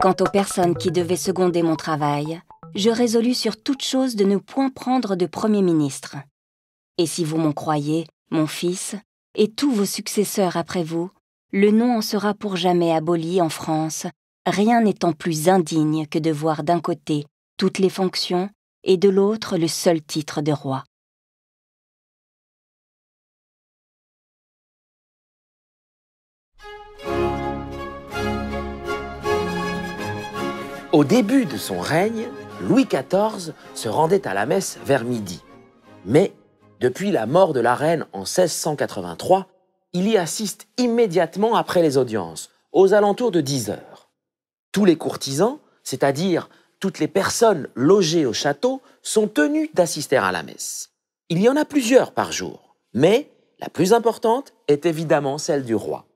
Quant aux personnes qui devaient seconder mon travail, je résolus sur toute chose de ne point prendre de Premier ministre. Et si vous m'en croyez, mon fils, et tous vos successeurs après vous, le nom en sera pour jamais aboli en France, rien n'étant plus indigne que de voir d'un côté toutes les fonctions et de l'autre le seul titre de roi. Au début de son règne, Louis XIV se rendait à la messe vers midi. Mais, depuis la mort de la reine en 1683, il y assiste immédiatement après les audiences, aux alentours de 10 heures. Tous les courtisans, c'est-à-dire toutes les personnes logées au château, sont tenues d'assister à la messe. Il y en a plusieurs par jour, mais la plus importante est évidemment celle du roi.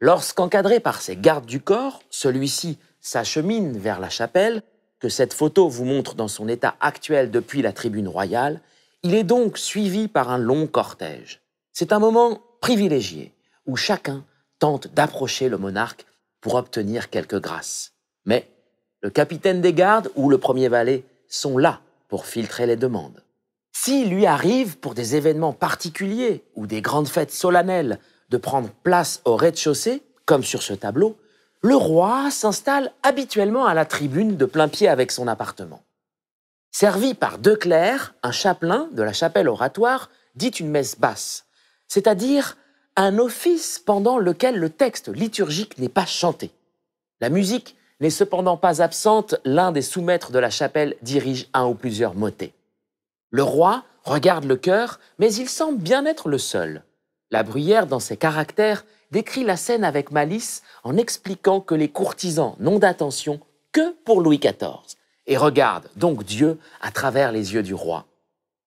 Lorsqu'encadré par ses gardes du corps, celui-ci s'achemine vers la chapelle, que cette photo vous montre dans son état actuel depuis la tribune royale, il est donc suivi par un long cortège. C'est un moment privilégié où chacun tente d'approcher le monarque pour obtenir quelques grâces. Mais le capitaine des gardes ou le premier valet sont là pour filtrer les demandes. S'il lui arrive, pour des événements particuliers ou des grandes fêtes solennelles, de prendre place au rez-de-chaussée, comme sur ce tableau, le roi s'installe habituellement à la tribune de plein pied avec son appartement. Servi par deux clercs, un chapelain de la chapelle oratoire dit une messe basse, c'est-à-dire un office pendant lequel le texte liturgique n'est pas chanté. La musique n'est cependant pas absente, l'un des sous-maîtres de la chapelle dirige un ou plusieurs motets. Le roi regarde le chœur, mais il semble bien être le seul. La bruyère, dans ses caractères, décrit la scène avec malice en expliquant que les courtisans n'ont d'attention que pour Louis XIV et regardent donc Dieu à travers les yeux du roi.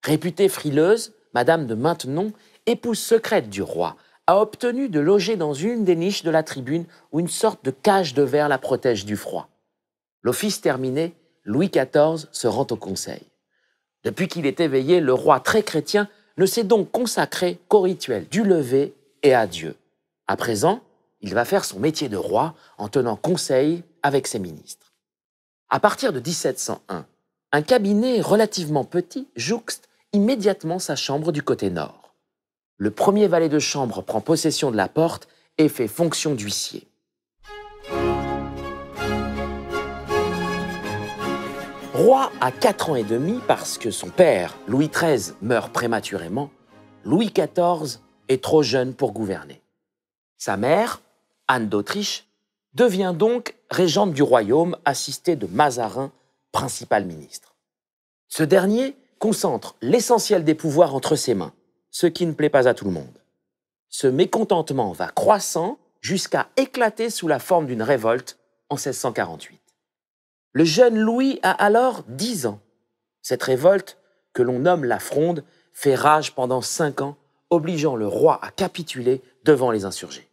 Réputée frileuse, Madame de Maintenon, épouse secrète du roi, a obtenu de loger dans une des niches de la tribune où une sorte de cage de verre la protège du froid. L'office terminé, Louis XIV se rend au conseil. Depuis qu'il est éveillé, le roi très chrétien ne s'est donc consacré qu'au rituel du lever et à Dieu. À présent, il va faire son métier de roi en tenant conseil avec ses ministres. À partir de 1701, un cabinet relativement petit jouxte immédiatement sa chambre du côté nord. Le premier valet de chambre prend possession de la porte et fait fonction d'huissier. Roi à 4 ans et demi parce que son père, Louis XIII, meurt prématurément, Louis XIV est trop jeune pour gouverner. Sa mère, Anne d'Autriche, devient donc régente du royaume assistée de Mazarin, principal ministre. Ce dernier concentre l'essentiel des pouvoirs entre ses mains, ce qui ne plaît pas à tout le monde. Ce mécontentement va croissant jusqu'à éclater sous la forme d'une révolte en 1648. Le jeune Louis a alors 10 ans. Cette révolte, que l'on nomme la Fronde, fait rage pendant 5 ans, obligeant le roi à capituler devant les insurgés.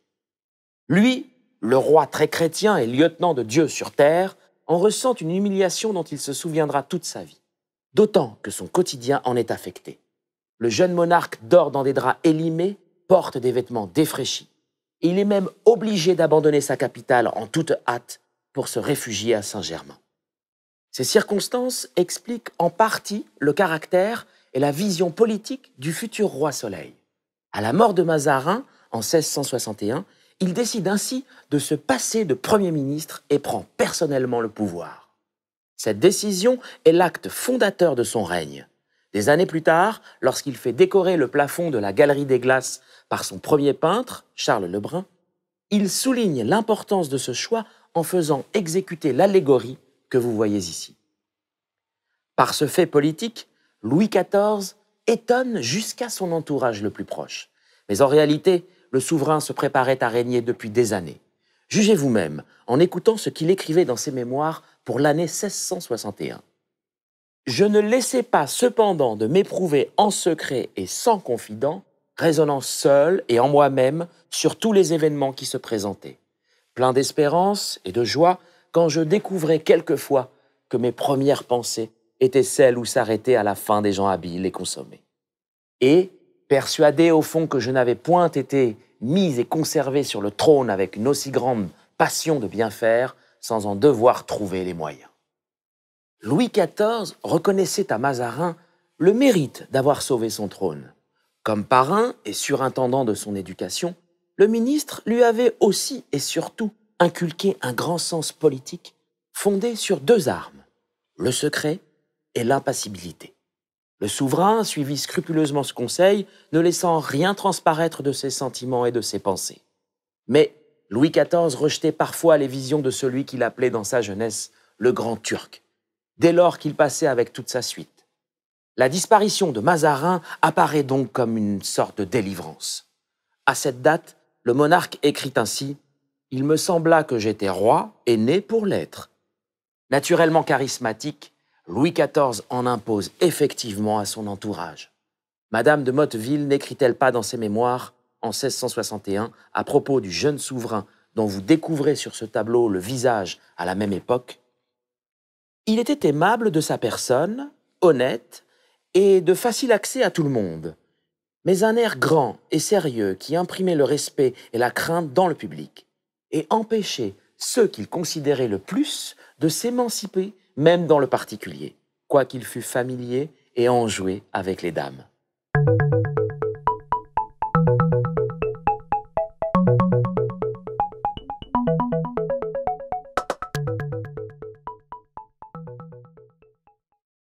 Lui, le roi très chrétien et lieutenant de Dieu sur terre, en ressent une humiliation dont il se souviendra toute sa vie, d'autant que son quotidien en est affecté. Le jeune monarque dort dans des draps élimés, porte des vêtements défraîchis, et il est même obligé d'abandonner sa capitale en toute hâte pour se réfugier à Saint-Germain. Ces circonstances expliquent en partie le caractère et la vision politique du futur roi Soleil. À la mort de Mazarin en 1661, il décide ainsi de se passer de Premier ministre et prend personnellement le pouvoir. Cette décision est l'acte fondateur de son règne. Des années plus tard, lorsqu'il fait décorer le plafond de la Galerie des Glaces par son premier peintre, Charles Lebrun, il souligne l'importance de ce choix en faisant exécuter l'allégorie que vous voyez ici. Par ce fait politique, Louis XIV étonne jusqu'à son entourage le plus proche. Mais en réalité, le souverain se préparait à régner depuis des années. Jugez vous-même en écoutant ce qu'il écrivait dans ses mémoires pour l'année 1661. Je ne laissais pas cependant de m'éprouver en secret et sans confident, raisonnant seul et en moi-même sur tous les événements qui se présentaient. Plein d'espérance et de joie, quand je découvrais quelquefois que mes premières pensées étaient celles où s'arrêtaient à la fin des gens habiles et consommés. Et, Persuadé au fond que je n'avais point été mise et conservée sur le trône avec une aussi grande passion de bien faire, sans en devoir trouver les moyens. Louis XIV reconnaissait à Mazarin le mérite d'avoir sauvé son trône. Comme parrain et surintendant de son éducation, le ministre lui avait aussi et surtout inculqué un grand sens politique fondé sur deux armes, le secret et l'impassibilité. Le souverain suivit scrupuleusement ce conseil, ne laissant rien transparaître de ses sentiments et de ses pensées. Mais Louis XIV rejetait parfois les visions de celui qu'il appelait dans sa jeunesse le Grand Turc, dès lors qu'il passait avec toute sa suite. La disparition de Mazarin apparaît donc comme une sorte de délivrance. À cette date, le monarque écrit ainsi Il me sembla que j'étais roi et né pour l'être. Naturellement charismatique, Louis XIV en impose effectivement à son entourage. Madame de Motteville n'écrit-elle pas dans ses mémoires, en 1661, à propos du jeune souverain dont vous découvrez sur ce tableau le visage à la même époque Il était aimable de sa personne, honnête et de facile accès à tout le monde, mais un air grand et sérieux qui imprimait le respect et la crainte dans le public et empêchait ceux qu'il considérait le plus de s'émanciper même dans le particulier, quoiqu'il fût familier et enjoué avec les dames.